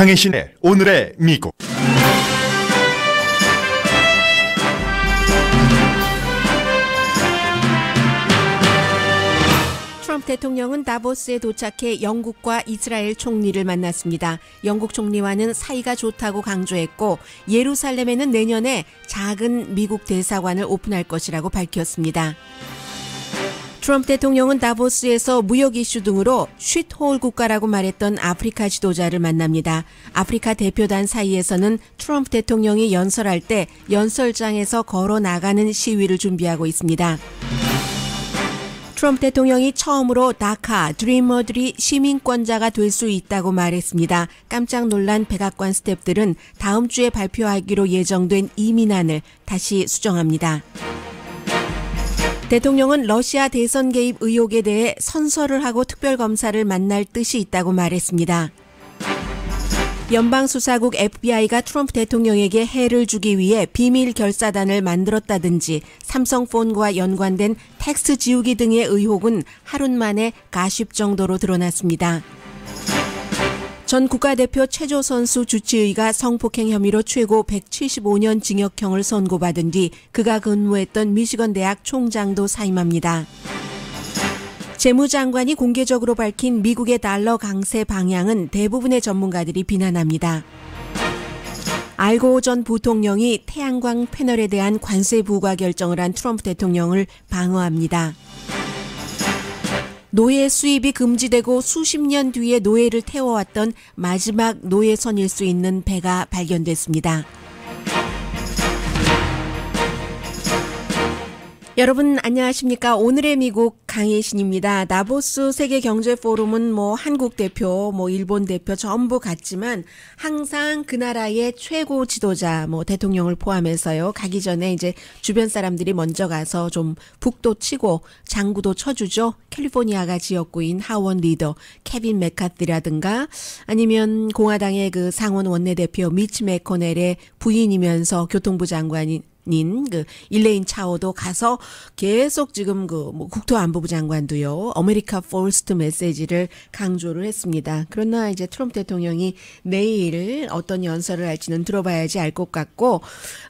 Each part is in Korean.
강혜신의 오늘의 미국 대통령은 다보스에 도착해 영국과 이스라엘 총리를 만났습니다. 영국 총리와는 사이가 좋다고 강조했고 예루살렘에는 내년에 작은 미국 대사관을 오픈할 것이라고 밝혔습니다. 트럼프 대통령은 다보스에서 무역 이슈 등으로 쉿홀 국가라고 말했던 아프리카 지도자를 만납니다. 아프리카 대표단 사이에서는 트럼프 대통령이 연설할 때 연설장에서 걸어 나가는 시위를 준비하고 있습니다. 트럼프 대통령이 처음으로 다카 드리머들이 시민권자가 될 수 있다고 말했습니다. 깜짝 놀란 백악관 스탭들은 다음 주에 발표하기로 예정된 이민안을 다시 수정합니다. 대통령은 러시아 대선 개입 의혹에 대해 선서를 하고 특별검사를 만날 뜻이 있다고 말했습니다. 연방수사국 FBI가 트럼프 대통령에게 해를 주기 위해 비밀 결사단을 만들었다든지 삼성폰과 연관된 텍스 지우기 등의 의혹은 하루 만에 가십 정도로 드러났습니다. 전 국가대표 최조 선수 주치의가 성폭행 혐의로 최고 175년 징역형을 선고받은 뒤 그가 근무했던 미시건 대학 총장도 사임합니다. 재무장관이 공개적으로 밝힌 미국의 달러 강세 방향은 대부분의 전문가들이 비난합니다. 알고 전 부통령이 태양광 패널에 대한 관세 부과 결정을 한 트럼프 대통령을 방어합니다. 노예 수입이 금지되고 수십 년 뒤에 노예를 태워왔던 마지막 노예선일 수 있는 배가 발견됐습니다. 여러분 안녕하십니까? 오늘의 미국 강혜신입니다. 나보스 세계 경제 포럼은 뭐 한국 대표, 뭐 일본 대표 전부 같지만 항상 그 나라의 최고 지도자 뭐 대통령을 포함해서요. 가기 전에 이제 주변 사람들이 먼저 가서 좀 북도 치고 장구도 쳐주죠. 캘리포니아가 지역구인 하원 리더 케빈 메카티라든가 아니면 공화당의 그 상원 원내대표 미치 메코넬의 부인이면서 교통부 장관인 장관인 그 일레인 차오도 가서 계속 지금 그뭐 국토안보부 장관도요 아메리카 포스트 메시지를 강조를 했습니다. 그러나 이제 트럼프 대통령이 내일 어떤 연설을 할지는 들어봐야지 알 것 같고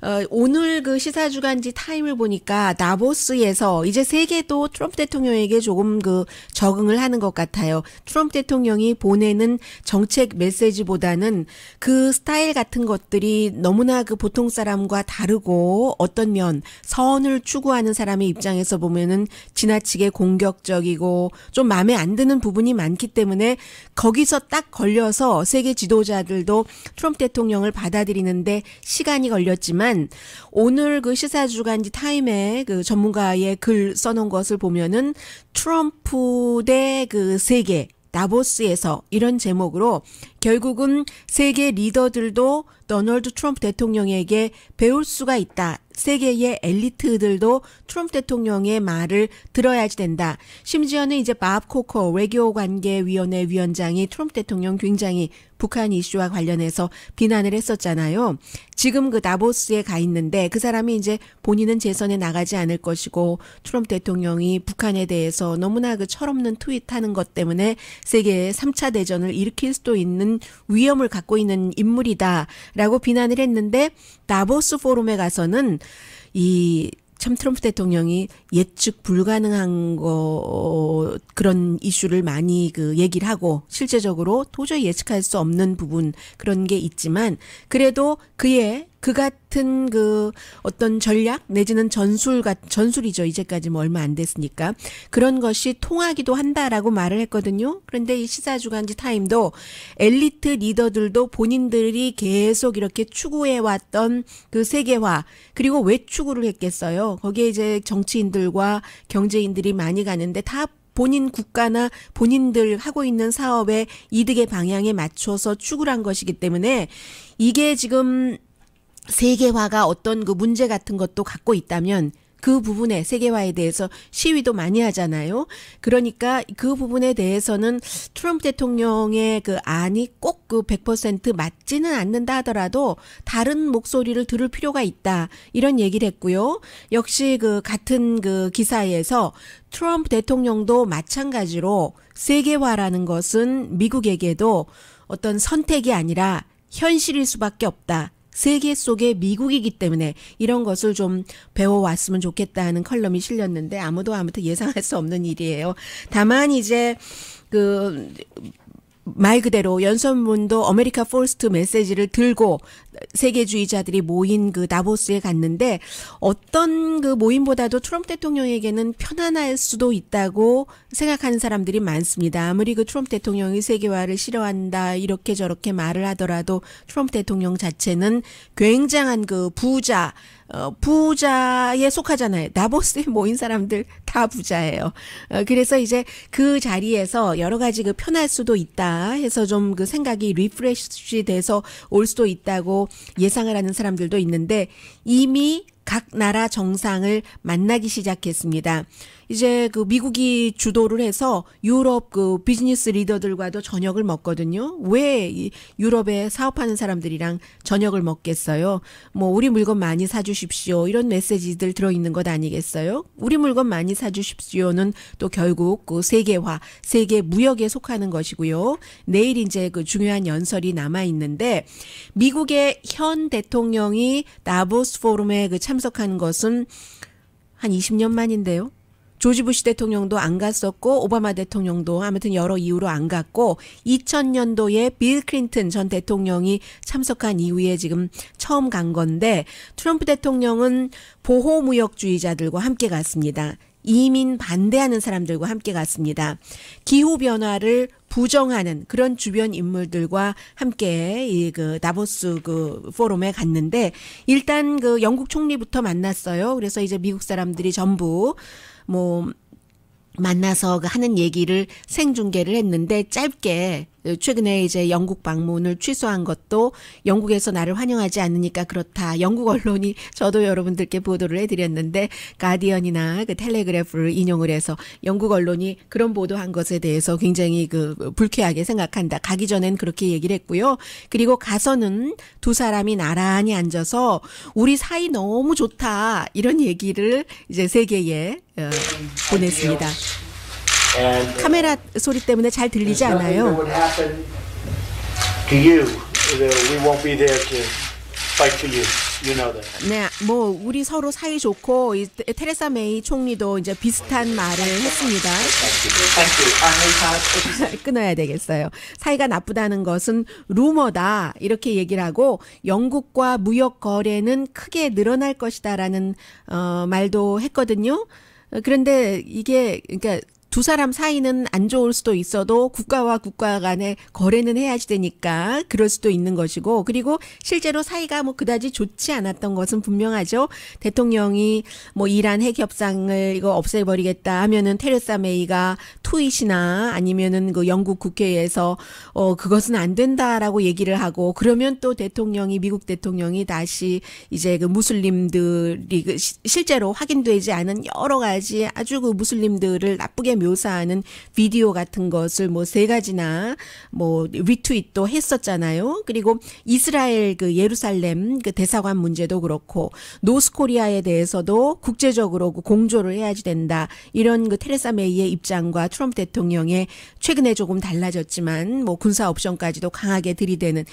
어, 오늘 그 시사 주간지 타임을 보니까 나보스에서 이제 세계도 트럼프 대통령에게 조금 그 적응을 하는 것 같아요. 트럼프 대통령이 보내는 정책 메시지보다는 그 스타일 같은 것들이 너무나 그 보통 사람과 다르고 어떤 면 선을 추구하는 사람의 입장에서 보면은 지나치게 공격적이고 좀 마음에 안 드는 부분이 많기 때문에 거기서 딱 걸려서 세계 지도자들도 트럼프 대통령을 받아들이는데 시간이 걸렸지만 오늘 그 시사 주간지 타임에 그 전문가의 글 써놓은 것을 보면은 트럼프 대 그 세계 나보스에서 이런 제목으로 결국은 세계 리더들도 너널드 트럼프 대통령에게 배울 수가 있다. 세계의 엘리트들도 트럼프 대통령의 말을 들어야지 된다. 심지어는 이제 마브 코커 외교관계위원회 위원장이 트럼프 대통령 굉장히 북한 이슈와 관련해서 비난을 했었잖아요. 지금 그나보스에가 있는데 그 사람이 이제 본인은 재선에 나가지 않을 것이고 트럼프 대통령이 북한에 대해서 너무나 그 철없는 트윗하는 것 때문에 세계의 3차 대전을 일으킬 수도 있는 많은 위험을 갖고 있는 인물이다라고 비난을 했는데 다보스 포럼에 가서는 이참 트럼프 대통령이 예측 불가능한 거 그런 이슈를 많이 그 얘기를 하고 실제적으로 도저히 예측할 수 없는 부분 그런 게 있지만 그래도 그의 그 같은 그 어떤 전략 내지는 전술 같 전술이죠. 이제까지 뭐 얼마 안 됐으니까 그런 것이 통하기도 한다라고 말을 했거든요. 그런데 이 시사주간지 타임도 엘리트 리더들도 본인들이 계속 이렇게 추구해 왔던 그 세계화 그리고 왜 추구를 했겠어요. 거기에 이제 정치인들과 경제인들이 많이 가는데 다 본인 국가나 본인들 하고 있는 사업의 이득의 방향에 맞춰서 추구를 한 것이기 때문에 이게 지금 세계화가 어떤 그 문제 같은 것도 갖고 있다면 그 부분에 세계화에 대해서 시위도 많이 하잖아요. 그러니까 그 부분에 대해서는 트럼프 대통령의 그 안이 꼭그 100% 맞지는 않는다 하더라도 다른 목소리를 들을 필요가 있다. 이런 얘기를 했고요. 역시 그 같은 그 기사에서 트럼프 대통령도 마찬가지로 세계화라는 것은 미국에게도 어떤 선택이 아니라 현실일 수밖에 없다. 세계 속의 미국이기 때문에 이런 것을 좀 배워왔으면 좋겠다는 컬럼이 실렸는데 아무도 아무튼 예상할 수 없는 일이에요. 다만 이제 그 말 그대로 연설문도 아메리카 포스트 메시지를 들고 세계주의자들이 모인 그 다보스에 갔는데 어떤 그 모임보다도 트럼프 대통령에게는 편안할 수도 있다고 생각하는 사람들이 많습니다. 아무리 그 트럼프 대통령이 세계화를 싫어한다 이렇게 저렇게 말을 하더라도 트럼프 대통령 자체는 굉장한 그 부자 어, 부자에 속하잖아요. 나보스에 모인 사람들 다 부자예요. 어, 그래서 이제 그 자리에서 여러 가지 그 편할 수도 있다 해서 좀 그 생각이 리프레시 돼서 올 수도 있다고 예상을 하는 사람들도 있는데 이미 각 나라 정상을 만나기 시작했습니다. 이제 그 미국이 주도를 해서 유럽 그 비즈니스 리더들과도 저녁을 먹거든요. 왜 유럽에 사업하는 사람들이랑 저녁을 먹겠어요? 뭐 우리 물건 많이 사주십시오. 이런 메시지들 들어있는 것 아니겠어요? 우리 물건 많이 사주십시오는 또 결국 그 세계화, 세계 무역에 속하는 것이고요. 내일 이제 그 중요한 연설이 남아 있는데 미국의 현 대통령이 나보스 포럼에 그 참. 참석한 것은 한 20년 만인데요. 조지 부시 대통령도 안 갔었고 오바마 대통령도 아무튼 여러 이유로 안 갔고 2000년도에 빌 클린턴 전 대통령이 참석한 이후에 지금 처음 간 건데 트럼프 대통령은 보호무역주의자들과 함께 갔습니다. 이민 반대하는 사람들과 함께 갔습니다. 기후 변화를 부정하는 그런 주변 인물들과 함께 이그 다보스 그 포럼에 갔는데 일단 그 영국 총리부터 만났어요. 그래서 이제 미국 사람들이 전부 뭐 만나서 그 하는 얘기를 생중계를 했는데 짧게 예, 최근에 이제 영국 방문을 취소한 것도 영국에서 나를 환영하지 않으니까 그렇다. 영국 언론이 저도 여러분들께 보도를 해드렸는데 가디언이나 그 텔레그래프를 인용을 해서 영국 언론이 그런 보도한 것에 대해서 굉장히 그 불쾌하게 생각한다. 가기 전엔 그렇게 얘기를 했고요. 그리고 가서는 두 사람이 나란히 앉아서 우리 사이 너무 좋다 이런 얘기를 이제 세계에 어, 보냈습니다. 카메라 소리 때문에 잘 들리지 않아요. 네, 뭐 우리 서로 사이 좋고 테레사 메이 총리도 이제 비슷한 말을 했습니다. 끊어야 되겠어요. 사이가 나쁘다는 것은 루머다 이렇게 얘기를 하고 영국과 무역 거래는 크게 늘어날 것이다라는 어, 말도 했거든요. 그런데 이게 그러니까 두 사람 사이는 안 좋을 수도 있어도 국가와 국가 간의 거래는 해야지 되니까 그럴 수도 있는 것이고 그리고 실제로 사이가 뭐 그다지 좋지 않았던 것은 분명하죠. 대통령이 뭐 이란 핵 협상을 이거 없애버리겠다 하면은 테레사 메이가 투이시나 아니면은 그 영국 국회에서 어 그것은 안 된다라고 얘기를 하고 그러면 또 대통령이 미국 대통령이 다시 이제 그 무슬림들이 그 실제로 확인되지 않은 여러 가지 아주 그 무슬림들을 나쁘게 묘사하는 비디오 같은 것을 뭐 세 가지나 뭐 리트윗도 했었잖아요. 그리고 이스라엘 그 예루살렘 그 대사관 문제도 그렇고 노스코리아에 대해서도 국제적으로 그 공조를 해야지 된다. 이런 그 테레사 메이의 입장과 트럼프 대통령의 최근에 조금 달라졌지만 뭐 군사 옵션까지도 강하게 들이대는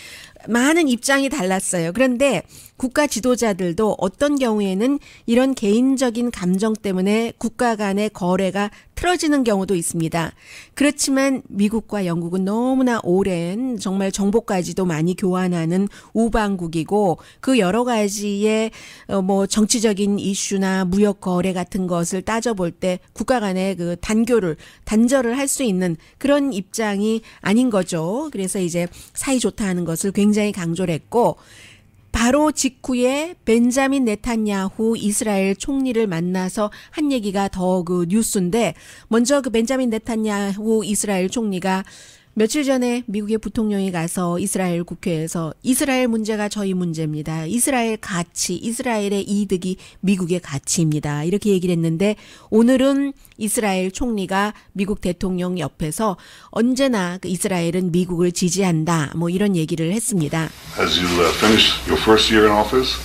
많은 입장이 달랐어요. 그런데 국가 지도자들도 어떤 경우에는 이런 개인적인 감정 때문에 국가 간의 거래가 틀어지는 경우도 있습니다. 그렇지만 미국과 영국은 너무나 오랜 정말 정보까지도 많이 교환하는 우방국이고 그 여러 가지의 어, 뭐 정치적인 이슈나 무역 거래 같은 것을 따져볼 때 국가 간의 그 단교를 단절을 할 수 있는 그런 입장이 아닌 거죠. 그래서 이제 사이 좋다 하는 것을 굉장히 강조를 했고 바로 직후에 벤자민 네탄야후 이스라엘 총리를 만나서 한 얘기가 더 그 뉴스인데 먼저 그 벤자민 네탄야후 이스라엘 총리가 며칠 전에 미국의 부통령이 가서 이스라엘 국회에서 이스라엘 문제가 저희 문제입니다. 이스라엘 가치, 이스라엘의 이득이 미국의 가치입니다. 이렇게 얘기를 했는데 오늘은 이스라엘 총리가 미국 대통령 옆에서 언제나 이스라엘은 미국을 지지한다. 뭐 이런 얘기를 했습니다. As you finish your first year in office,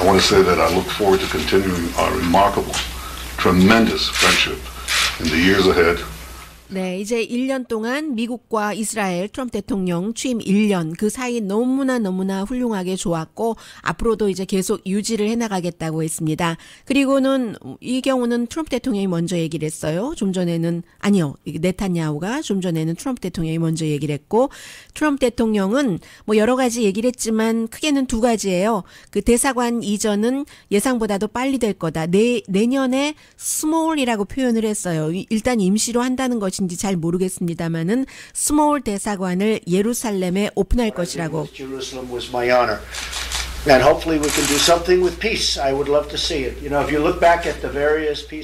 I want to say that I look forward to continuing our remarkable, tremendous friendship in the years ahead. 네, 이제 1년 동안 미국과 이스라엘 트럼프 대통령 취임 1년 그 사이 너무나 너무나 훌륭하게 좋았고 앞으로도 이제 계속 유지를 해나가겠다고 했습니다. 그리고는 이 경우는 트럼프 대통령이 먼저 얘기를 했어요. 좀 전에는 아니요 네타냐후가 좀 전에는 트럼프 대통령이 먼저 얘기를 했고 트럼프 대통령은 뭐 여러 가지 얘기를 했지만 크게는 두 가지예요. 그 대사관 이전은 예상보다도 빨리 될 거다. 내, 내년에 스몰이라고 표현을 했어요. 일단 임시로 한다는 것이 것인지 잘 모르겠습니다만은 스몰 대사관을 예루살렘에 오픈할 것이라고.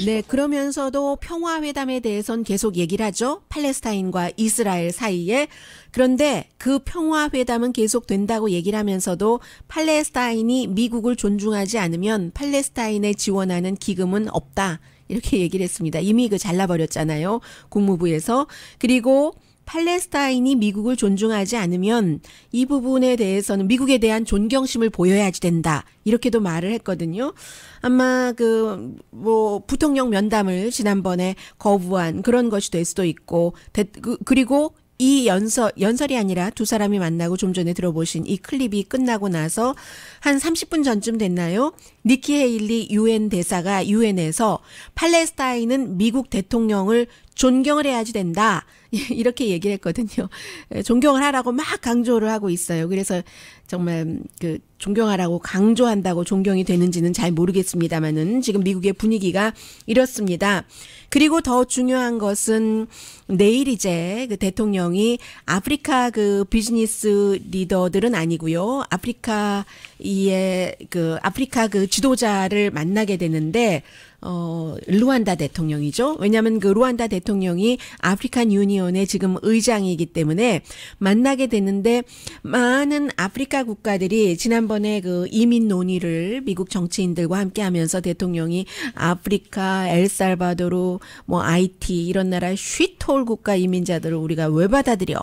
네, 그러면서도 평화 회담에 대해선 계속 얘기를 하죠. 팔레스타인과 이스라엘 사이에. 그런데 그 평화 회담은 계속 된다고 얘기를 하면서도 팔레스타인이 미국을 존중하지 않으면 팔레스타인에 지원하는 기금은 없다. 이렇게 얘기를 했습니다. 이미 그 잘라버렸잖아요. 국무부에서. 그리고 팔레스타인이 미국을 존중하지 않으면 이 부분에 대해서는 미국에 대한 존경심을 보여야지 된다. 이렇게도 말을 했거든요. 아마 그 뭐 부통령 면담을 지난번에 거부한 그런 것이 될 수도 있고 그, 그리고 이 연설 연설이 아니라 두 사람이 만나고 좀 전에 들어보신 이 클립이 끝나고 나서 한 30분 전쯤 됐나요? 니키 헤일리 유엔 대사가 유엔에서 팔레스타인은 미국 대통령을 존경을 해야지 된다. 이렇게 얘기를 했거든요. 예, 존경을 하라고 막 강조를 하고 있어요. 그래서 정말 그 존경하라고 강조한다고 존경이 되는지는 잘 모르겠습니다만은 지금 미국의 분위기가 이렇습니다. 그리고 더 중요한 것은 내일 이제 그 대통령이 아프리카 그 비즈니스 리더들은 아니고요. 아프리카 이에 그 아프리카 그 지도자를 만나게 되는데 어, 루안다 대통령이죠. 왜냐하면 그 루안다 대통령이 아프리칸 유니온의 지금 의장이기 때문에 만나게 됐는데 많은 아프리카 국가들이 지난번에 그 이민 논의를 미국 정치인들과 함께하면서 대통령이 아프리카, 엘살바도르, 뭐 아이티 이런 나라 슈톨 국가 이민자들을 우리가 왜 받아들여?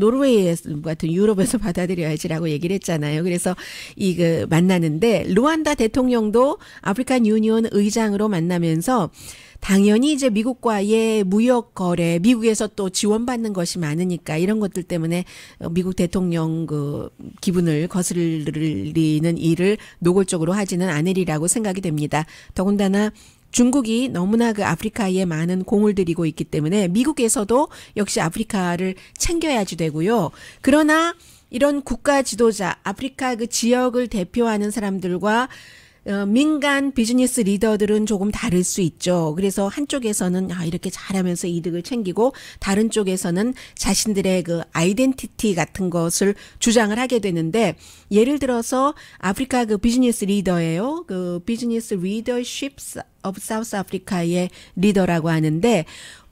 노르웨이 에서 같은 유럽에서 받아들여야지라고 얘기를 했잖아요. 그래서 이 그 만나는데 루안다 대통령도 아프리칸 유니온 의장으로 만나면서 당연히 이제 미국과의 무역 거래, 미국에서 또 지원받는 것이 많으니까 이런 것들 때문에 미국 대통령 그 기분을 거슬리는 일을 노골적으로 하지는 않으리라고 생각이 됩니다. 더군다나 중국이 너무나 그 아프리카에 많은 공을 들이고 있기 때문에 미국에서도 역시 아프리카를 챙겨야지 되고요. 그러나 이런 국가 지도자, 아프리카 그 지역을 대표하는 사람들과 어, 민간 비즈니스 리더들은 조금 다를 수 있죠. 그래서 한쪽에서는 아, 이렇게 잘하면서 이득을 챙기고 다른 쪽에서는 자신들의 그 아이덴티티 같은 것을 주장을 하게 되는데 예를 들어서 아프리카 그 비즈니스 리더예요. 그 비즈니스 리더십 오브 사우스 아프리카의 리더라고 하는데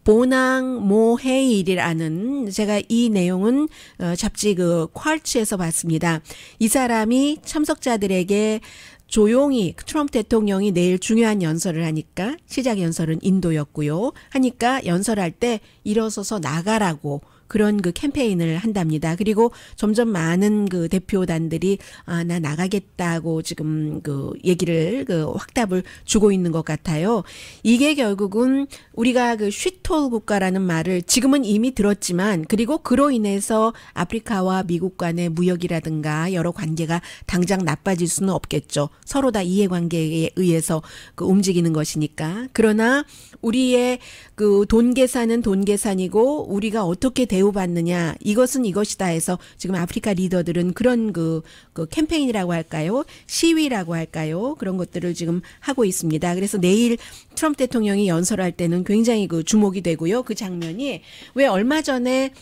보낭 모헤일이라는 제가 이 내용은 어, 잡지 그 퀄츠에서 봤습니다. 이 사람이 참석자들에게 조용히 트럼프 대통령이 내일 중요한 연설을 하니까 시작 연설은 인도였고요. 하니까 연설할 때 일어서서 나가라고 그런 그 캠페인을 한답니다. 그리고 점점 많은 그 대표단들이 아, 나 나가겠다고 지금 그 얘기를 그 확답을 주고 있는 것 같아요. 이게 결국은 우리가 그 쉬톨 국가라는 말을 지금은 이미 들었지만 그리고 그로 인해서 아프리카와 미국 간의 무역이라든가 여러 관계가 당장 나빠질 수는 없겠죠. 서로 다 이해관계에 의해서 그 움직이는 것이니까. 그러나 우리의 그 돈 계산은 돈 계산이고 우리가 어떻게 대 대우받느냐 이것은 이것이다 해서 지금 아프리카 리더들은 그런 그, 그 캠페인이라고 할까요 시위라고 할까요 그런 것들을 지금 하고 있습니다. 그래서 내일 트럼프 대통령이 연설할 때는 굉장히 그 주목이 되고요 그 장면이 왜 얼마 전에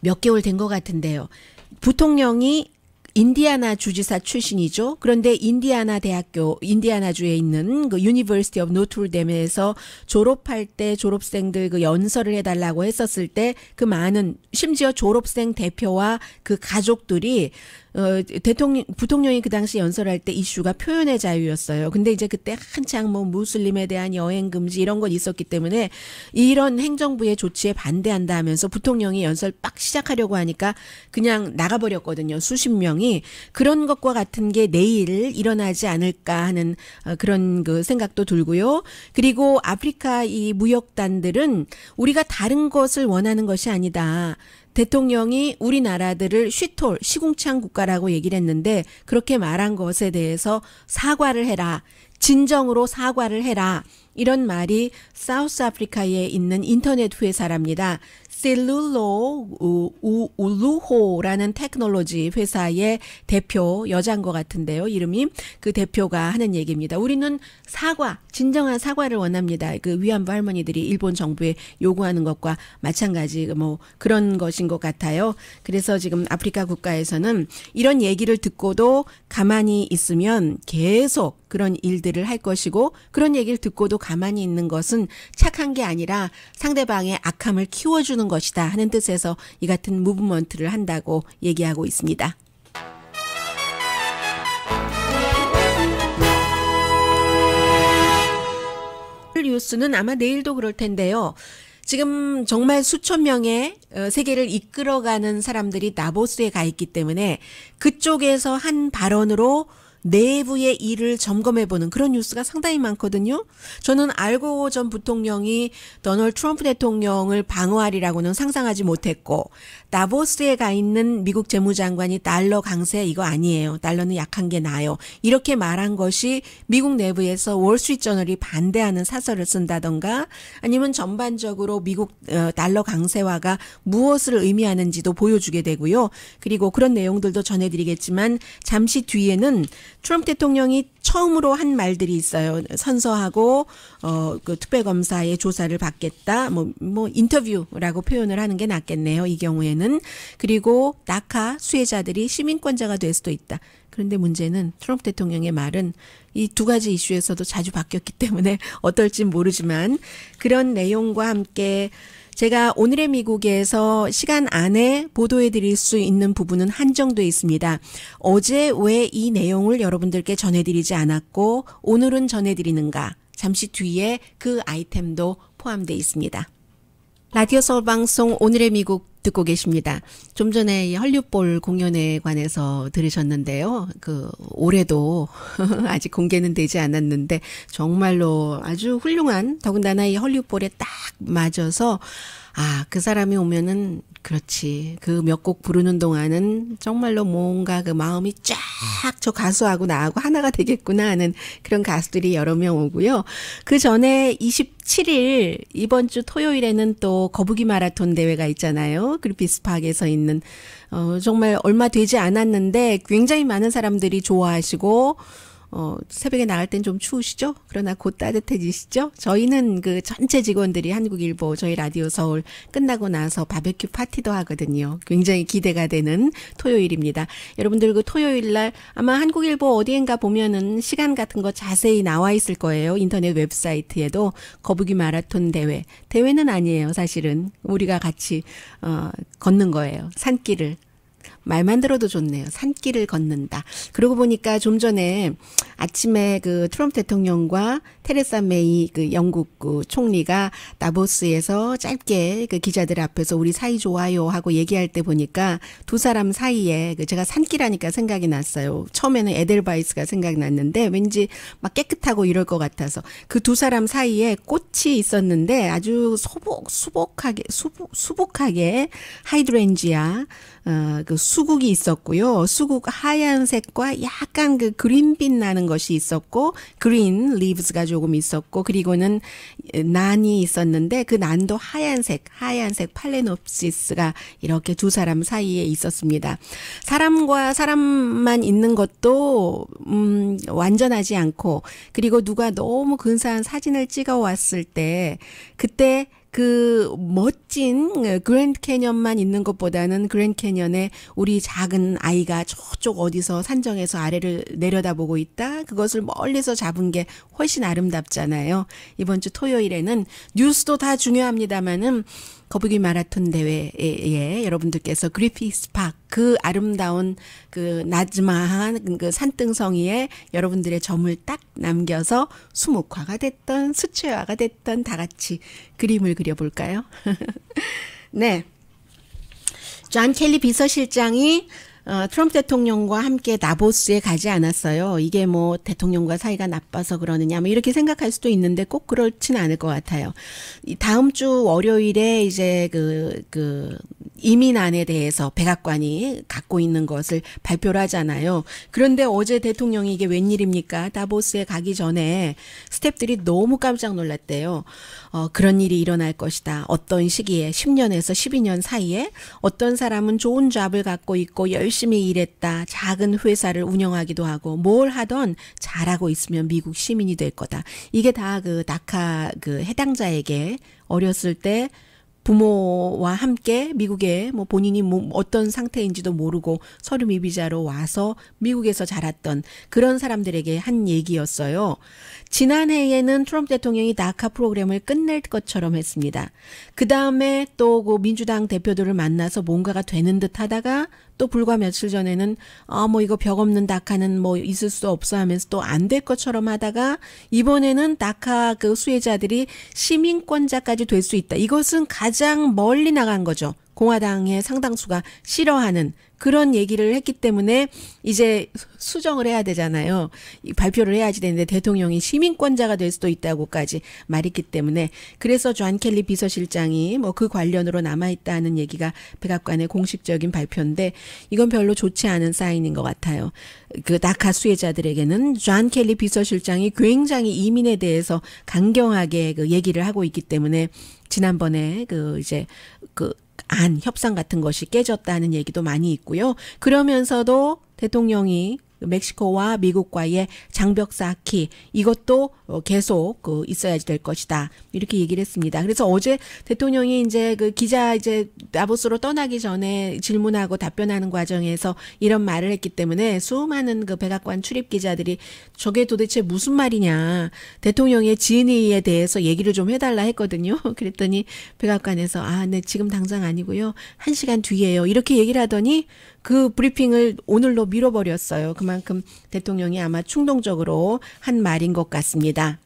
몇 개월 된 것 같은데요 부통령이 인디아나 주지사 출신이죠. 그런데 인디아나 대학교 인디아나주에 있는 그 유니버시티 오브 노트르담에서 졸업할 때 졸업생들 그 연설을 해달라고 했었을 때 그 많은 심지어 졸업생 대표와 그 가족들이 어, 대통령, 부통령이 그 당시 연설할 때 이슈가 표현의 자유였어요. 근데 이제 그때 한창 뭐 무슬림에 대한 여행 금지 이런 건 있었기 때문에 이런 행정부의 조치에 반대한다 하면서 부통령이 연설 빡 시작하려고 하니까 그냥 나가버렸거든요. 수십 명이. 그런 것과 같은 게 내일 일어나지 않을까 하는 어, 그런 그 생각도 들고요. 그리고 아프리카 이 무역단들은 우리가 다른 것을 원하는 것이 아니다. 대통령이 우리나라들을 쉬톨 시궁창 국가라고 얘기를 했는데 그렇게 말한 것에 대해서 사과를 해라. 진정으로 사과를 해라. 이런 말이 사우스 아프리카에 있는 인터넷 회사랍니다. 셀룰로 우, 울루호라는 테크놀로지 회사의 대표 여자인 것 같은데요. 이름이 그 대표가 하는 얘기입니다. 우리는 사과, 진정한 사과를 원합니다. 그 위안부 할머니들이 일본 정부에 요구하는 것과 마찬가지 그 뭐 그런 것인 것 같아요. 그래서 지금 아프리카 국가에서는 이런 얘기를 듣고도 가만히 있으면 계속 그런 일들을 할 것이고 그런 얘기를 듣고도 가만히 있는 것은 착한 게 아니라 상대방의 악함을 키워주는 것이다 하는 뜻에서 이 같은 무브먼트를 한다고 얘기하고 있습니다. 뉴스는 아마 내일도 그럴 텐데요. 지금 정말 수천 명의 어, 세계를 이끌어가는 사람들이 나보스에 가 있기 때문에 그쪽에서 한 발언으로 내부의 일을 점검해보는 그런 뉴스가 상당히 많거든요. 저는 알고 전 부통령이 도널드 트럼프 대통령을 방어하리라고는 상상하지 못했고 나보스에가 있는 미국 재무장관이 달러 강세 이거 아니에요. 달러는 약한 게 나아요. 이렇게 말한 것이 미국 내부에서 월스트리트저널이 반대하는 사설을 쓴다던가 아니면 전반적으로 미국 어, 달러 강세화가 무엇을 의미하는지도 보여주게 되고요. 그리고 그런 내용들도 전해드리겠지만 잠시 뒤에는 트럼프 대통령이 처음으로 한 말들이 있어요. 선서하고 어 그 특별검사의 조사를 받겠다. 뭐뭐 뭐 인터뷰라고 표현을 하는 게 낫겠네요. 이 경우에는 그리고 낙하 수혜자들이 시민권자가 될 수도 있다. 그런데 문제는 트럼프 대통령의 말은 이 두 가지 이슈에서도 자주 바뀌었기 때문에 어떨진 모르지만 그런 내용과 함께 제가 오늘의 미국에서 시간 안에 보도해 드릴 수 있는 부분은 한정돼 있습니다. 어제 왜 이 내용을 여러분들께 전해드리지 않았고 오늘은 전해드리는가? 잠시 뒤에 그 아이템도 포함돼 있습니다. 라디오 서울 방송 오늘의 미국 듣고 계십니다. 좀 전에 이헐리우볼 공연에 관해서 들으셨는데요. 그 올해도 아직 공개는 되지 않았는데 정말로 아주 훌륭한 더군다나 이헐리우볼에딱 맞아서 아, 그 사람이 오면은 그렇지. 그 몇 곡 부르는 동안은 정말로 뭔가 그 마음이 쫙 저 가수하고 나하고 하나가 되겠구나 하는 그런 가수들이 여러 명 오고요. 그 전에 27일 이번 주 토요일에는 또 거북이 마라톤 대회가 있잖아요. 그리비스팍에서 있는 어 정말 얼마 되지 않았는데 굉장히 많은 사람들이 좋아하시고 어, 새벽에 나갈 땐 좀 추우시죠? 그러나 곧 따뜻해지시죠? 저희는 그 전체 직원들이 한국일보 저희 라디오 서울 끝나고 나서 바베큐 파티도 하거든요. 굉장히 기대가 되는 토요일입니다. 여러분들 그 토요일 날 아마 한국일보 어디엔가 보면은 시간 같은 거 자세히 나와 있을 거예요. 인터넷 웹사이트에도 거북이 마라톤 대회. 대회는 아니에요, 사실은. 우리가 같이 어, 걷는 거예요. 산길을. 말만 들어도 좋네요. 산길을 걷는다. 그러고 보니까 좀 전에 아침에 그 트럼프 대통령과 테레사 메이 그 영국 그 총리가 나보스에서 짧게 그 기자들 앞에서 우리 사이 좋아요 하고 얘기할 때 보니까 두 사람 사이에 그 제가 산길하니까 생각이 났어요. 처음에는 에델바이스가 생각 났는데 왠지 막 깨끗하고 이럴 것 같아서 그 두 사람 사이에 꽃이 있었는데 아주 소복 수복하게 수복, 수복하게 하이드렌지아 어, 그 수국이 있었고요. 수국 하얀색과 약간 그 그린빛 나는 것이 있었고 그린 리브스가 조금 있었고 그리고는 난이 있었는데 그 난도 하얀색 하얀색 팔레놉시스가 이렇게 두 사람 사이에 있었습니다. 사람과 사람만 있는 것도 음 완전하지 않고 그리고 누가 너무 근사한 사진을 찍어 왔을 때 그때 그 멋진 예, 그랜드 캐년만 있는 것보다는 그랜드 캐년에 우리 작은 아이가 저쪽 어디서 산정에서 아래를 내려다보고 있다. 그것을 멀리서 잡은 게 훨씬 아름답잖아요. 이번 주 토요일에는 뉴스도 다 중요합니다만은 거북이 마라톤 대회에 여러분들께서 그리피스 파크 그 아름다운 그 나즈마한 그 산등성이에 여러분들의 점을 딱 남겨서 수목화가 됐던 수채화가 됐던 다 같이 그림을 그려볼까요? 네. 존 켈리 비서실장이 어, 트럼프 대통령과 함께 나보스에 가지 않았어요. 이게 뭐 대통령과 사이가 나빠서 그러느냐, 뭐 이렇게 생각할 수도 있는데 꼭 그렇진 않을 것 같아요. 다음 주 월요일에 이제 그, 그, 이민안에 대해서 백악관이 갖고 있는 것을 발표를 하잖아요. 그런데 어제 대통령이 이게 웬일입니까? 다보스에 가기 전에 스탭들이 너무 깜짝 놀랐대요. 어, 그런 일이 일어날 것이다. 어떤 시기에 10년에서 12년 사이에 어떤 사람은 좋은 잡을 갖고 있고 열심히 일했다. 작은 회사를 운영하기도 하고 뭘 하던 잘하고 있으면 미국 시민이 될 거다. 이게 다 그 낙하 그 해당자에게 어렸을 때 부모와 함께 미국에 뭐 본인이 뭐 어떤 상태인지도 모르고 서류 미비자로 와서 미국에서 자랐던 그런 사람들에게 한 얘기였어요. 지난해에는 트럼프 대통령이 다카 프로그램을 끝낼 것처럼 했습니다. 그다음에 또그 민주당 대표들을 만나서 뭔가가 되는 듯 하다가 또 불과 며칠 전에는 아뭐 이거 벽 없는 낙하는 뭐 있을 수 없어 하면서 또 안 될 것처럼 하다가 이번에는 낙하 그 수혜자들이 시민권자까지 될 수 있다. 이것은 가장 멀리 나간 거죠. 공화당의 상당수가 싫어하는 그런 얘기를 했기 때문에 이제 수정을 해야 되잖아요. 발표를 해야지 되는데 대통령이 시민권자가 될 수도 있다고까지 말했기 때문에 그래서 존 켈리 비서실장이 뭐 그 관련으로 남아있다는 얘기가 백악관의 공식적인 발표인데 이건 별로 좋지 않은 사인인 것 같아요. 그 낙하 수혜자들에게는 존 켈리 비서실장이 굉장히 이민에 대해서 강경하게 그 얘기를 하고 있기 때문에 지난번에 그 이제 그안 협상 같은 것이 깨졌다는 얘기도 많이 있고요. 그러면서도 대통령이 멕시코와 미국과의 장벽 쌓기 이것도 어, 계속 그 있어야지 될 것이다. 이렇게 얘기를 했습니다. 그래서 어제 대통령이 이제 그 기자 이제 나보스로 떠나기 전에 질문하고 답변하는 과정에서 이런 말을 했기 때문에 수많은 그 백악관 출입 기자들이 저게 도대체 무슨 말이냐 대통령의 지은이에 대해서 얘기를 좀 해달라 했거든요. 그랬더니 백악관에서 아, 네 지금 당장 아니고요 한 시간 뒤에요 이렇게 얘기를 하더니 그 브리핑을 오늘로 미뤄버렸어요 그만큼 대통령이 아마 충동적으로 한 말인 것 같습니다.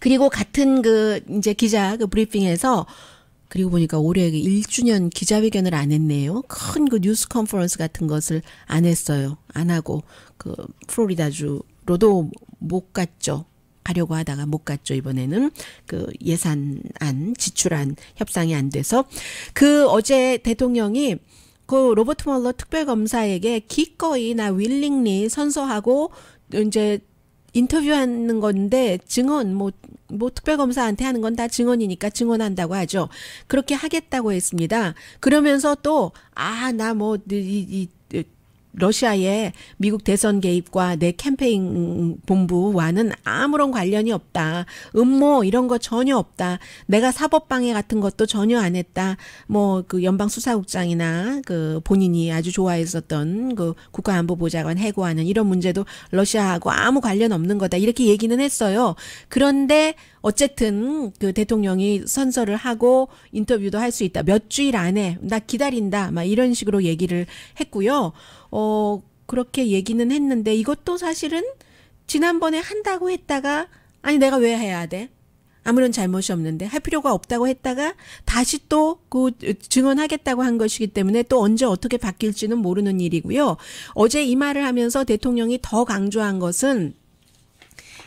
그리고 같은 그 이제 기자 그 브리핑에서 그리고 보니까 올해 1주년 그 기자회견을 안 했네요. 큰 그 뉴스 컨퍼런스 같은 것을 안 했어요. 안 하고 그 플로리다주로도 못 갔죠. 가려고 하다가 못 갔죠 이번에는 그 예산안 지출안 협상이 안 돼서 그 어제 대통령이 그 로버트 멀러 특별검사에게 기꺼이 나 윌링리 선서하고 이제 인터뷰하는 건데 증언 뭐뭐 뭐 특별검사한테 하는 건 다 증언이니까 증언한다고 하죠. 그렇게 하겠다고 했습니다. 그러면서 또 아 나 뭐 이 이, 러시아의 미국 대선 개입과 내 캠페인 본부와는 아무런 관련이 없다. 음모 이런 거 전혀 없다. 내가 사법 방해 같은 것도 전혀 안 했다. 뭐 그 연방 수사국장이나 그 본인이 아주 좋아했었던 그 국가안보보좌관 해고하는 이런 문제도 러시아하고 아무 관련 없는 거다. 이렇게 얘기는 했어요. 그런데 어쨌든 그 대통령이 선서를 하고 인터뷰도 할 수 있다. 몇 주일 안에 나 기다린다. 막 이런 식으로 얘기를 했고요. 어, 그렇게 얘기는 했는데 이것도 사실은 지난번에 한다고 했다가 아니 내가 왜 해야 돼? 아무런 잘못이 없는데 할 필요가 없다고 했다가 다시 또 그 증언하겠다고 한 것이기 때문에 또 언제 어떻게 바뀔지는 모르는 일이고요. 어제 이 말을 하면서 대통령이 더 강조한 것은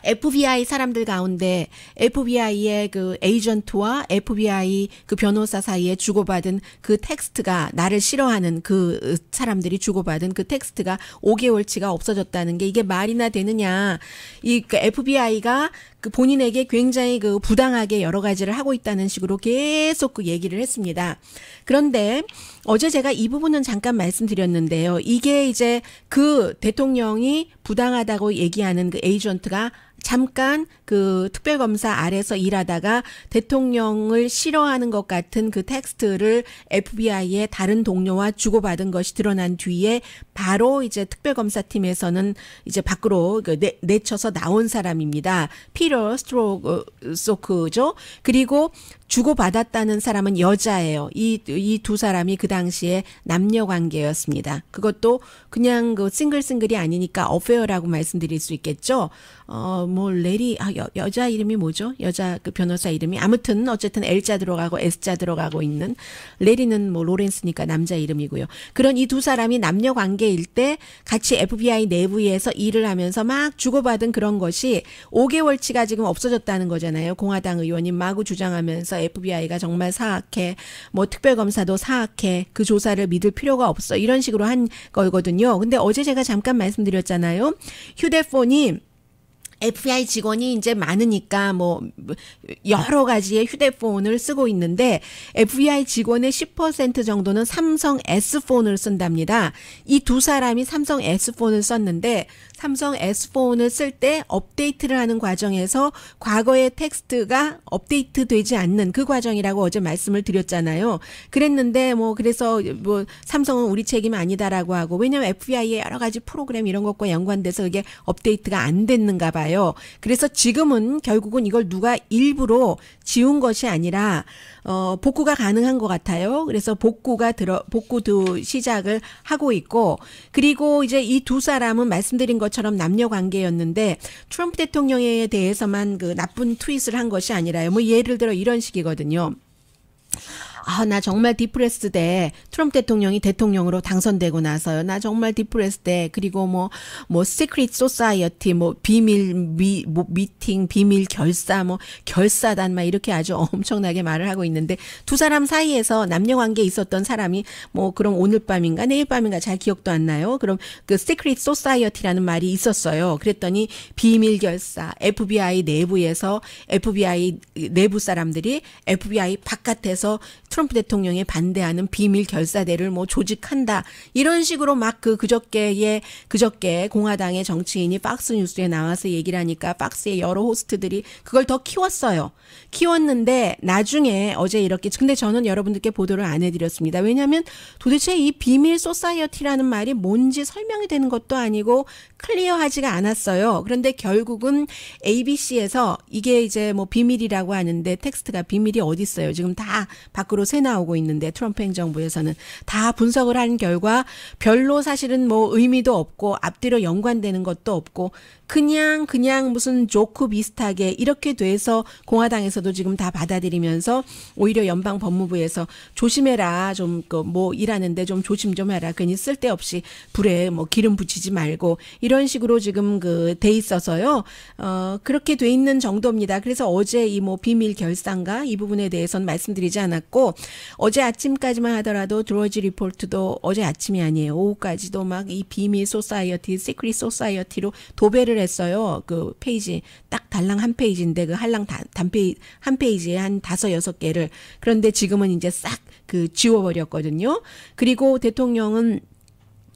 FBI 사람들 가운데 FBI의 그 에이전트와 FBI 그 변호사 사이에 주고받은 그 텍스트가 나를 싫어하는 그 사람들이 주고받은 그 텍스트가 5개월치가 없어졌다는 게 이게 말이나 되느냐. 이 그 FBI가 그 본인에게 굉장히 그 부당하게 여러 가지를 하고 있다는 식으로 계속 그 얘기를 했습니다. 그런데 어제 제가 이 부분은 잠깐 말씀드렸는데요. 이게 이제 그 대통령이 부당하다고 얘기하는 그 에이전트가 잠깐 그 특별검사 아래서 일하다가 대통령을 싫어하는 것 같은 그 텍스트를 FBI의 다른 동료와 주고받은 것이 드러난 뒤에 바로 이제 특별검사팀에서는 이제 밖으로 그 내, 내쳐서 나온 사람입니다. 피터 스트로크죠 어, 그리고 주고받았다는 사람은 여자예요. 이 이 두 사람이 그 당시에 남녀 관계였습니다. 그것도 그냥 그 싱글 싱글이 아니니까 어페어라고 말씀드릴 수 있겠죠. 어뭐 레리 아 여, 여자 이름이 뭐죠? 여자 그 변호사 이름이 아무튼 어쨌든 L자 들어가고 S자 들어가고 있는 레리는 뭐 로렌스니까 남자 이름이고요. 그런 이 두 사람이 남녀 관계일 때 같이 FBI 내부에서 일을 하면서 막 주고받은 그런 것이 5개월치가 지금 없어졌다는 거잖아요. 공화당 의원이 마구 주장하면서 FBI가 정말 사악해, 뭐 특별검사도 사악해, 그 조사를 믿을 필요가 없어 이런 식으로 한 거거든요. 근데 어제 제가 잠깐 말씀드렸잖아요. 휴대폰이 FBI 직원이 이제 많으니까 뭐 여러 가지의 휴대폰을 쓰고 있는데 FBI 직원의 10% 정도는 삼성 S폰을 쓴답니다. 이 두 사람이 삼성 S폰을 썼는데 삼성 S폰을 쓸 때 업데이트를 하는 과정에서 과거의 텍스트가 업데이트 되지 않는 그 과정이라고 어제 말씀을 드렸잖아요. 그랬는데 뭐 그래서 뭐 삼성은 우리 책임 아니다라고 하고 왜냐면 FBI의 여러 가지 프로그램 이런 것과 연관돼서 그게 업데이트가 안 됐는가 봐요. 거잖아요. 그래서 지금은 결국은 이걸 누가 일부러 지운 것이 아니라 어 복구가 가능한 것 같아요. 그래서 복구가 들어 복구도 시작을 하고 있고 그리고 이제 이 두 사람은 말씀드린 것처럼 남녀 관계였는데 트럼프 대통령에 대해서만 그 나쁜 트윗을 한 것이 아니라요. 뭐 예를 들어 이런 식이거든요. 아, 나 정말 디프레스 때 트럼프 대통령이 대통령으로 당선되고 나서요. 나 정말 디프레스 때 그리고 뭐, 뭐, 시크릿 소사이어티, 뭐, 비밀 미, 뭐, 미팅, 비밀 결사, 뭐, 결사단, 막 이렇게 아주 엄청나게 말을 하고 있는데 두 사람 사이에서 남녀 관계 있었던 사람이 뭐, 그럼 오늘 밤인가 내일 밤인가 잘 기억도 안 나요. 그럼 그 시크릿 소사이어티라는 말이 있었어요. 그랬더니 비밀 결사, FBI 내부에서 FBI 내부 사람들이 FBI 바깥에서 트럼프 트럼프 대통령에 반대하는 비밀 결사대를 뭐 조직한다 이런 식으로 막 그 그저께에 그저께 공화당의 정치인이 박스 뉴스에 나와서 얘기를 하니까 박스의 여러 호스트들이 그걸 더 키웠어요. 키웠는데 나중에 어제 이렇게 근데 저는 여러분들께 보도를 안 해드렸습니다. 왜냐하면 도대체 이 비밀 소사이어티라는 말이 뭔지 설명이 되는 것도 아니고 클리어하지가 않았어요. 그런데 결국은 ABC에서 이게 이제 뭐 비밀이라고 하는데 텍스트가 비밀이 어디 있어요? 지금 다 밖으로 새 나오고 있는데 트럼프 행정부에서는 다 분석을 한 결과 별로 사실은 뭐 의미도 없고 앞뒤로 연관되는 것도 없고 그냥 그냥 무슨 조크 비슷하게 이렇게 돼서 공화당에서도 지금 다 받아들이면서 오히려 연방 법무부에서 조심해라 좀뭐 그 일하는데 좀 조심 좀 해라 괜히 쓸데없이 불에 뭐 기름 붙이지 말고 이런 식으로 지금 그 돼 있어서요 어 그렇게 돼 있는 정도입니다. 그래서 어제 이 뭐 비밀 결산과 이 부분에 대해서는 말씀드리지 않았고 어제 아침까지만 하더라도 드로지 리포트도 어제 아침이 아니에요 오후까지도 막 이 비밀 소사이어티 시크릿 소사이어티로 도배를 했어요. 그 페이지 딱 달랑 한 페이지인데 그 한랑 단, 단페이 한 페이지에 한 다섯 여섯 개를 그런데 지금은 이제 싹 그 지워버렸거든요. 그리고 대통령은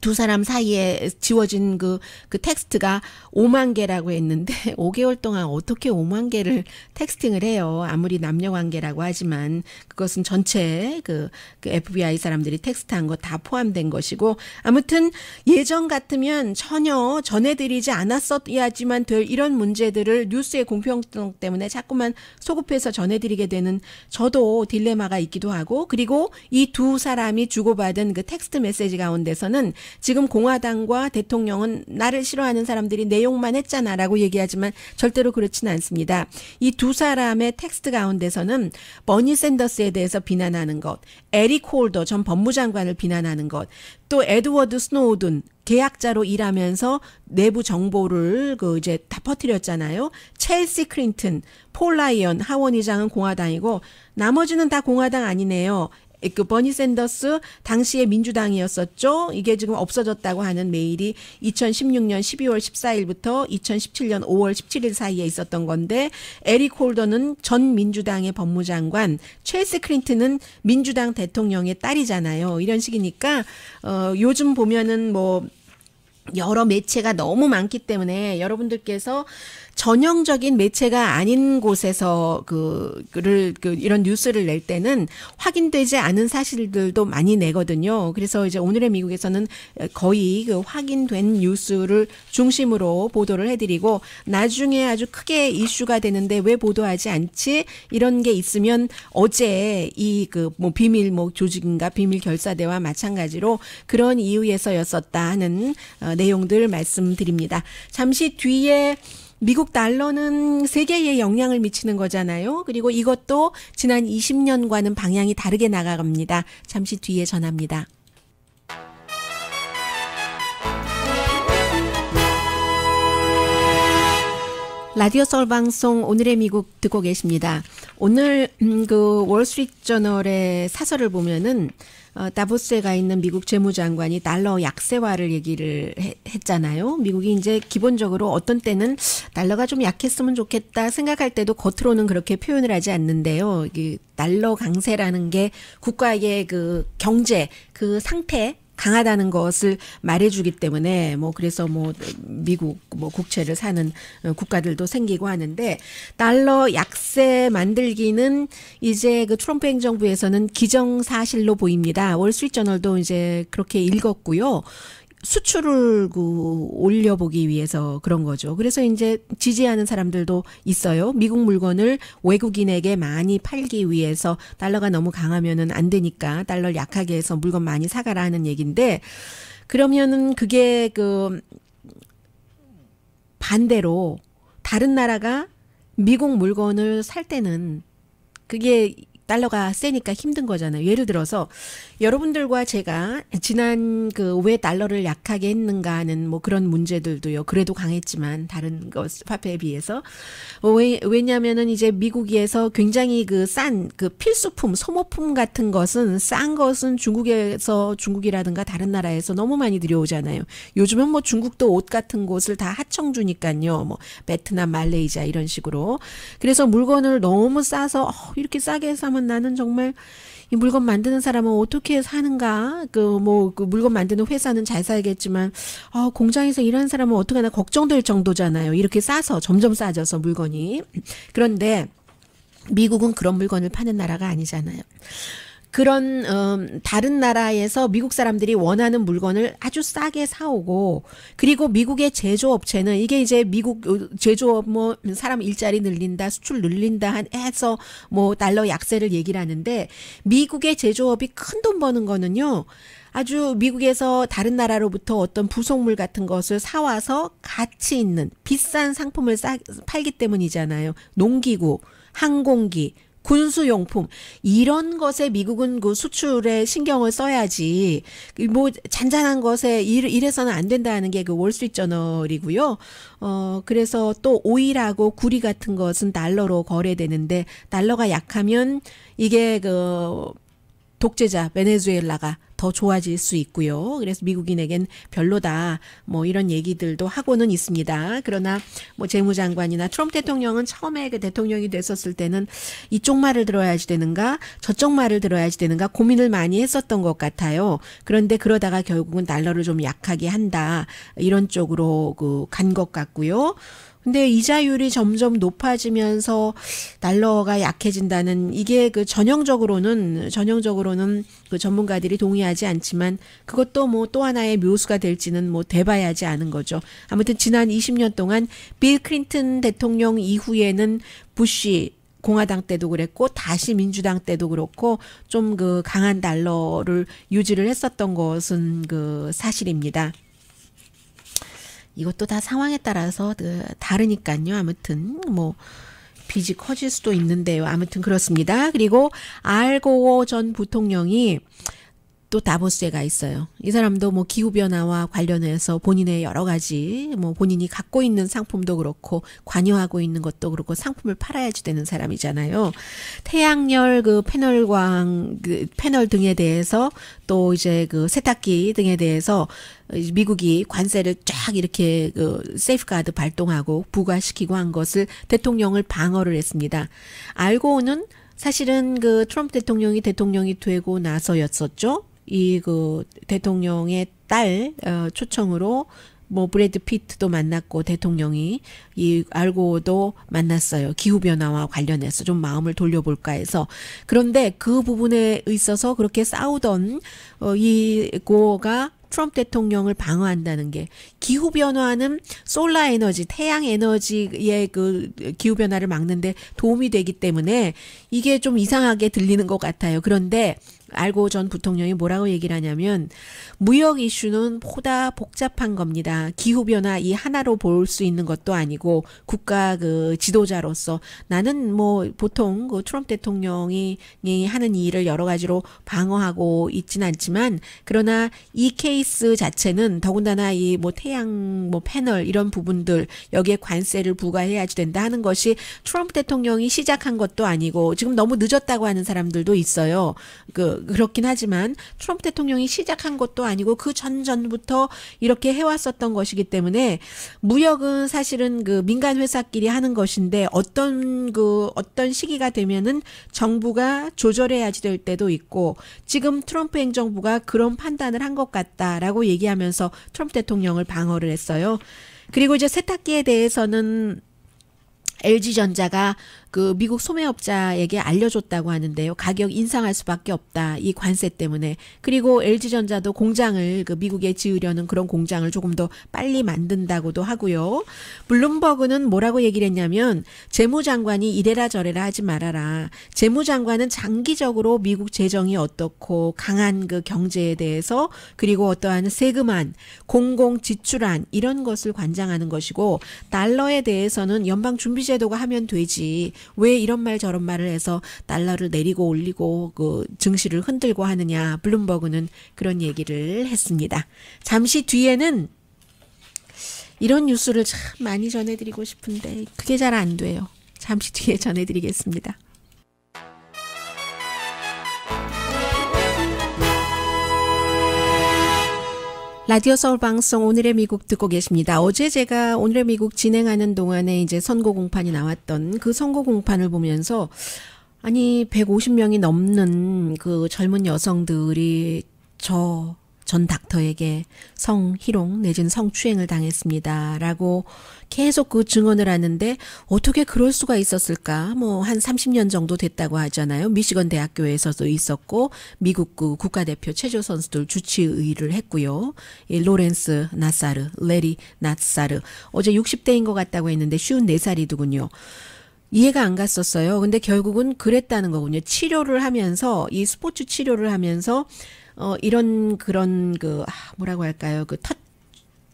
두 사람 사이에 지워진 그, 그 텍스트가 5만 개라고 했는데, 5개월 동안 어떻게 5만 개를 텍스팅을 해요. 아무리 남녀 관계라고 하지만, 그것은 전체 그, 그 FBI 사람들이 텍스트한 거 다 포함된 것이고, 아무튼 예전 같으면 전혀 전해드리지 않았어야지만 될 이런 문제들을 뉴스의 공평성 때문에 자꾸만 소급해서 전해드리게 되는 저도 딜레마가 있기도 하고, 그리고 이 두 사람이 주고받은 그 텍스트 메시지 가운데서는 지금 공화당과 대통령은 나를 싫어하는 사람들이 내용만 했잖아라고 얘기하지만 절대로 그렇지는 않습니다. 이 두 사람의 텍스트 가운데서는 버니 샌더스에 대해서 비난하는 것, 에릭 홀더 전 법무장관을 비난하는 것, 또 에드워드 스노우든 계약자로 일하면서 내부 정보를 그 이제 다 퍼뜨렸잖아요. 첼시 크린튼, 폴 라이언 하원 의장은 공화당이고 나머지는 다 공화당 아니네요. 그 버니 샌더스 당시의 민주당이었었죠. 이게 지금 없어졌다고 하는 메일이 2016년 12월 14일부터 2017년 5월 17일 사이에 있었던 건데 에릭 홀더는 전 민주당의 법무장관, 첼스 크린트는 민주당 대통령의 딸이잖아요. 이런 식이니까 어 요즘 보면은 뭐 여러 매체가 너무 많기 때문에 여러분들께서 전형적인 매체가 아닌 곳에서 그, 그를 그 이런 뉴스를 낼 때는 확인되지 않은 사실들도 많이 내거든요. 그래서 이제 오늘의 미국에서는 거의 그 확인된 뉴스를 중심으로 보도를 해드리고 나중에 아주 크게 이슈가 되는데 왜 보도하지 않지 이런 게 있으면 어제 이 그 뭐 비밀 뭐 조직인가 비밀 결사대와 마찬가지로 그런 이유에서였었다 하는 어, 내용들 말씀드립니다. 잠시 뒤에 미국 달러는 세계에 영향을 미치는 거잖아요. 그리고 이것도 지난 20년과는 방향이 다르게 나가갑니다. 잠시 뒤에 전합니다. 라디오 서 방송 오늘의 미국 듣고 계십니다. 오늘 음, 그 월스트리트저널의 사설을 보면은 어, 다보스에 가 있는 미국 재무장관이 달러 약세화를 얘기를 해, 했잖아요. 미국이 이제 기본적으로 어떤 때는 달러가 좀 약했으면 좋겠다 생각할 때도 겉으로는 그렇게 표현을 하지 않는데요. 이 달러 강세라는 게 국가의 그 경제 그 상태 강하다는 것을 말해주기 때문에 뭐 그래서 뭐 미국 뭐 국채를 사는 어, 국가들도 생기고 하는데 달러 약세 만들기는 이제 그 트럼프 행정부에서는 기정사실로 보입니다. 월스트리트저널도 이제 그렇게 읽었고요. 수출을 그 올려보기 위해서 그런 거죠. 그래서 이제 지지하는 사람들도 있어요. 미국 물건을 외국인에게 많이 팔기 위해서 달러가 너무 강하면은 안 되니까 달러를 약하게 해서 물건 많이 사가라 하는 얘기인데 그러면은 그게 그 반대로 다른 나라가 미국 물건을 살 때는 그게 달러가 세니까 힘든 거잖아요. 예를 들어서 여러분들과 제가 지난 그 왜 달러를 약하게 했는가 하는 뭐 그런 문제들도요. 그래도 강했지만 다른 것 화폐에 비해서 어, 왜 왜냐면은 이제 미국에서 굉장히 그싼그 그 필수품 소모품 같은 것은 싼 것은 중국에서 중국이라든가 다른 나라에서 너무 많이 들여오잖아요. 요즘은 뭐 중국도 옷 같은 곳을 다 하청 주니까요. 뭐 베트남, 말레이시아 이런 식으로 그래서 물건을 너무 싸서 어, 이렇게 싸게 사면 나는 정말 이 물건 만드는 사람은 어떻게 사는가? 그, 뭐, 그 물건 만드는 회사는 잘 살겠지만, 어, 공장에서 일하는 사람은 어떡하나 걱정될 정도잖아요. 이렇게 싸서, 점점 싸져서 물건이. 그런데, 미국은 그런 물건을 파는 나라가 아니잖아요. 그런 음, 다른 나라에서 미국 사람들이 원하는 물건을 아주 싸게 사오고 그리고 미국의 제조업체는 이게 이제 미국 제조업 뭐 사람 일자리 늘린다 수출 늘린다 해서 뭐 달러 약세를 얘기를 하는데 미국의 제조업이 큰 돈 버는 거는요. 아주 미국에서 다른 나라로부터 어떤 부속물 같은 것을 사와서 가치 있는 비싼 상품을 싸, 팔기 때문이잖아요. 농기구, 항공기, 군수용품 이런 것에 미국은 그 수출에 신경을 써야지 뭐 잔잔한 것에 일, 이래서는 안 된다는 게 그 월스트리트저널이고요. 어 그래서 또 오일하고 구리 같은 것은 달러로 거래되는데 달러가 약하면 이게 그 독재자 베네수엘라가 더 좋아질 수 있고요. 그래서 미국인에겐 별로다. 뭐 이런 얘기들도 하고는 있습니다. 그러나 뭐 재무장관이나 트럼프 대통령은 처음에 그 대통령이 됐었을 때는 이쪽 말을 들어야지 되는가 저쪽 말을 들어야지 되는가 고민을 많이 했었던 것 같아요. 그런데 그러다가 결국은 달러를 좀 약하게 한다. 이런 쪽으로 그간것 같고요. 근데 이자율이 점점 높아지면서 달러가 약해진다는 이게 그 전형적으로는 전형적으로는 그 전문가들이 동의 동의하지 않지만 그것도 뭐 또 하나의 묘수가 될지는 뭐 대봐야 하지 않은 거죠. 아무튼 지난 20년 동안 빌 클린턴 대통령 이후에는 부시 공화당 때도 그랬고 다시 민주당 때도 그렇고 좀 그 강한 달러를 유지를 했었던 것은 그 사실입니다. 이것도 다 상황에 따라서 그 다르니까요. 아무튼 뭐 빚이 커질 수도 있는데요. 아무튼 그렇습니다. 그리고 알고전 부통령이 또 다보스에가 있어요. 이 사람도 뭐 기후변화와 관련해서 본인의 여러 가지 뭐 본인이 갖고 있는 상품도 그렇고 관여하고 있는 것도 그렇고 상품을 팔아야지 되는 사람이잖아요. 태양열 그 패널광 그 패널 등에 대해서 또 이제 그 세탁기 등에 대해서 미국이 관세를 쫙 이렇게 그 세이프가드 발동하고 부과시키고 한 것을 대통령을 방어를 했습니다. 알고는 사실은 그 트럼프 대통령이 대통령이 되고 나서였었죠. 이그 대통령의 딸 어, 초청으로 뭐 브래드 피트도 만났고 대통령이 이 알고도 만났어요. 기후 변화와 관련해서 좀 마음을 돌려볼까 해서 그런데 그 부분에 있어서 그렇게 싸우던 어, 이 고가 트럼프 대통령을 방어한다는 게 기후 변화는 솔라 에너지, 태양 에너지의 그 기후 변화를 막는데 도움이 되기 때문에 이게 좀 이상하게 들리는 것 같아요. 그런데 알고 전 부통령이 뭐라고 얘기를 하냐면 무역 이슈는 보다 복잡한 겁니다. 기후 변화 이 하나로 볼 수 있는 것도 아니고 국가 그 지도자로서 나는 뭐 보통 그 트럼프 대통령이 하는 일을 여러 가지로 방어하고 있진 않지만 그러나 이 케이스 자체는 더군다나 이 뭐 태양 뭐 패널 이런 부분들 여기에 관세를 부과해야지 된다 하는 것이 트럼프 대통령이 시작한 것도 아니고 지금 너무 늦었다고 하는 사람들도 있어요. 그 그렇긴 하지만 트럼프 대통령이 시작한 것도 아니고 그 전전부터 이렇게 해왔었던 것이기 때문에 무역은 사실은 그 민간 회사끼리 하는 것인데 어떤 그 어떤 시기가 되면은 정부가 조절해야지 될 때도 있고 지금 트럼프 행정부가 그런 판단을 한 것 같다라고 얘기하면서 트럼프 대통령을 방어를 했어요. 그리고 이제 세탁기에 대해서는 LG전자가 그 미국 소매업자에게 알려줬다고 하는데요. 가격 인상할 수밖에 없다. 이 관세 때문에. 그리고 LG전자도 공장을 그 미국에 지으려는 그런 공장을 조금 더 빨리 만든다고도 하고요. 블룸버그는 뭐라고 얘기를 했냐면 재무장관이 이래라 저래라 하지 말아라. 재무장관은 장기적으로 미국 재정이 어떻고 강한 그 경제에 대해서 그리고 어떠한 세금안, 공공 지출안 이런 것을 관장하는 것이고 달러에 대해서는 연방 준비제도가 하면 되지. 왜 이런 말 저런 말을 해서 달러를 내리고 올리고 그 증시를 흔들고 하느냐 블룸버그는 그런 얘기를 했습니다. 잠시 뒤에는 이런 뉴스를 참 많이 전해드리고 싶은데 그게 잘 안 돼요. 잠시 뒤에 전해드리겠습니다. 라디오 서울 방송 오늘의 미국 듣고 계십니다. 어제 제가 오늘의 미국 진행하는 동안에 이제 선거 공판이 나왔던 그 선거 공판을 보면서 아니 150명이 넘는 그 젊은 여성들이 저전 닥터에게 성희롱 내진 성추행을 당했습니다. 라고 계속 그 증언을 하는데 어떻게 그럴 수가 있었을까? 뭐 한 30년 정도 됐다고 하잖아요. 미시건 대학교에서도 있었고 미국 그 국가대표 체조 선수들 주치의를 했고요. 이 예, 로렌스 나사르, 레리 나사르. 어제 60대인 것 같다고 했는데 54살이더군요. 이해가 안 갔었어요. 근데 결국은 그랬다는 거군요. 치료를 하면서 이 스포츠 치료를 하면서 어, 이런 그런 그 아, 뭐라고 할까요? 그 터,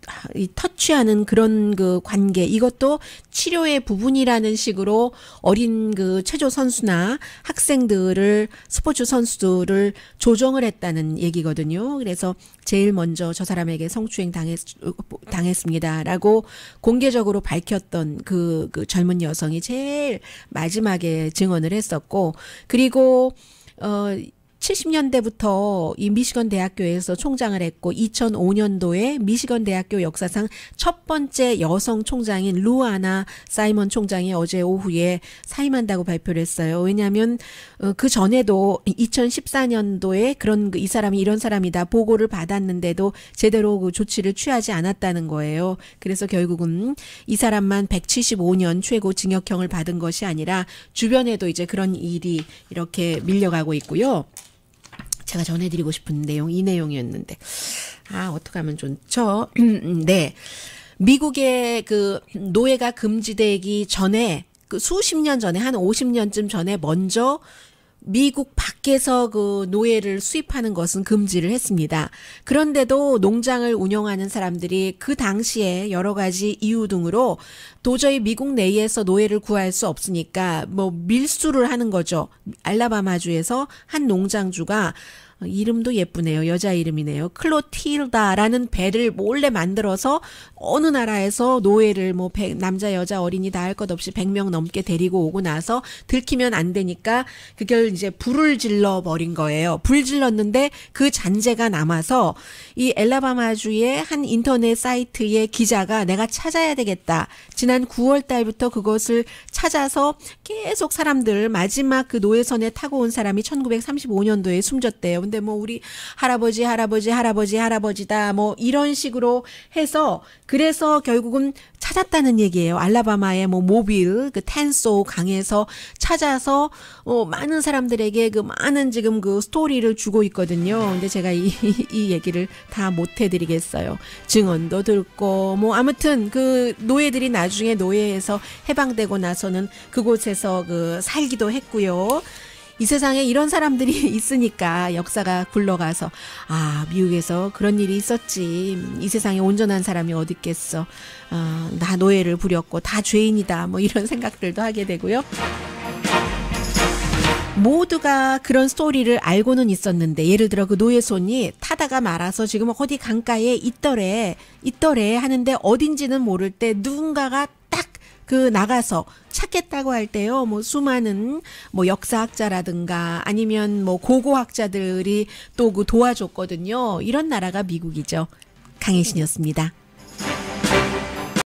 아, 이 터치하는 그런 그 관계 이것도 치료의 부분이라는 식으로 어린 그 체조 선수나 학생들을 스포츠 선수들을 조정을 했다는 얘기거든요. 그래서 제일 먼저 저 사람에게 성추행 당했, 당했습니다라고 공개적으로 밝혔던 그, 그 젊은 여성이 제일 마지막에 증언을 했었고 그리고 어 70년대부터 이 미시건 대학교에서 총장을 했고 2005년도에 미시건 대학교 역사상 첫 번째 여성 총장인 루아나 사이먼 총장이 어제 오후에 사임한다고 발표를 했어요. 왜냐하면 어, 그 전에도 2014년도에 그런 그 이 사람이 이런 사람이다 보고를 받았는데도 제대로 그 조치를 취하지 않았다는 거예요. 그래서 결국은 이 사람만 175년 최고 징역형을 받은 것이 아니라 주변에도 이제 그런 일이 이렇게 밀려가고 있고요. 제가 전해드리고 싶은 내용 이 내용이었는데 아어떻 하면 좋죠? 네 미국의 그 노예가 금지되기 전에 그 수십 년 전에 한 50년쯤 전에 먼저 미국 밖에서 그 노예를 수입하는 것은 금지를 했습니다. 그런데도 농장을 운영하는 사람들이 그 당시에 여러 가지 이유 등으로 도저히 미국 내에서 노예를 구할 수 없으니까 뭐 밀수를 하는 거죠. 알라바마주에서 한 농장주가 이름도 예쁘네요. 여자 이름이네요. 클로틸다라는 배를 몰래 만들어서 어느 나라에서 노예를 뭐1 남자 여자 어린이 다 할 것 없이 100명 넘게 데리고 오고 나서 들키면 안 되니까 그걸 이제 불을 질러 버린 거예요. 불 질렀는데 그 잔재가 남아서 이 엘라바마주의 한 인터넷 사이트의 기자가 내가 찾아야 되겠다. 지난 9월 달부터 그것을 찾아서 계속 사람들 마지막 그 노예선에 타고 온 사람이 1935년도에 숨졌대요. 근데 뭐 우리 할아버지, 할아버지, 할아버지, 할아버지다. 뭐 이런 식으로 해서 그래서 결국은 찾았다는 얘기예요. 알라바마의 뭐 모빌, 그 텐소 강에서 찾아서 어, 많은 사람들에게 그 많은 지금 그 스토리를 주고 있거든요. 근데 제가 이, 이 얘기를 다 못 해드리겠어요. 증언도 듣고 뭐 아무튼 그 노예들이 나중에 노예에서 해방되고 나서는 그곳에서 그 살기도 했고요. 이 세상에 이런 사람들이 있으니까 역사가 굴러가서 아 미국에서 그런 일이 있었지 이 세상에 온전한 사람이 어디 있겠어 어, 나 노예를 부렸고 다 죄인이다 뭐 이런 생각들도 하게 되고요. 모두가 그런 스토리를 알고는 있었는데 예를 들어 그 노예손이 타다가 말아서 지금 어디 강가에 있더래 있더래 하는데 어딘지는 모를 때 누군가가 그 나가서 찾겠다고 할 때요. 뭐 수많은 뭐 역사학자라든가 아니면 뭐 고고학자들이 또 그 도와줬거든요. 이런 나라가 미국이죠. 강혜신이었습니다.